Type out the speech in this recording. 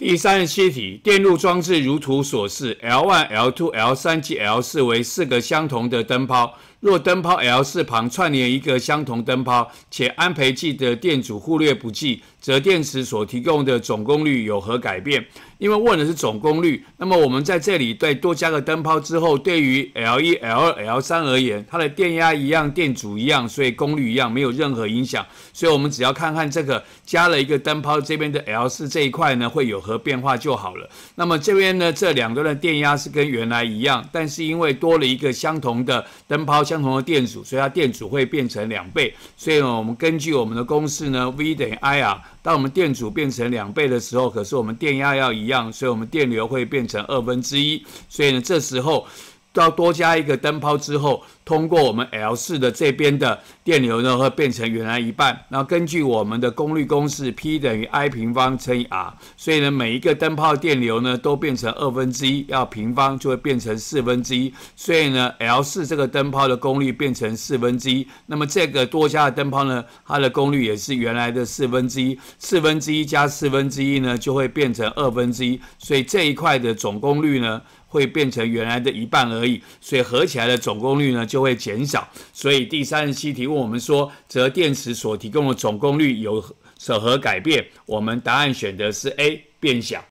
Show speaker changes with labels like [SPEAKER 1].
[SPEAKER 1] 第三十七题，电路装置如图所示，L1、L2、L3 及 L4 为四个相同的灯泡。若灯泡 L4 旁串联一个相同灯泡，且安培计的电阻忽略不计，则电池所提供的总功率有何改变？因为问的是总功率，那么我们在这里对多加个灯泡之后，对于 L1、L2、L3 而言，它的电压一样，电阻一样，所以功率一样，没有任何影响。所以我们只要看看这个加了一个灯泡这边的 L4 这一块呢，会有。和变化就好了。那么这边呢，这两端的电压是跟原来一样，但是因为多了一个相同的灯泡、相同的电阻，所以它电阻会变成两倍。所以呢，我们根据我们的公式呢，V 等于 I R。当我们电阻变成两倍的时候，可是我们电压要一样，所以我们电流会变成二分之一。所以呢，这时候。要多加一个灯泡之后，通过我们 L 四的这边的电流呢，会变成原来一半。那根据我们的功率公式 P 等于 I 平方乘以 R，所以呢，每一个灯泡电流呢都变成二分之一，要平方就会变成四分之一。所以呢，L 四这个灯泡的功率变成四分之一。那么这个多加的灯泡呢，它的功率也是原来的四分之一，四分之一加四分之一呢，就会变成二分之一。所以这一块的总功率呢？会变成原来的一半而已，所以合起来的总功率呢就会减少。所以第三十七题问我们说，则电池所提供的总功率有有何改变？我们答案选的是 A，变小。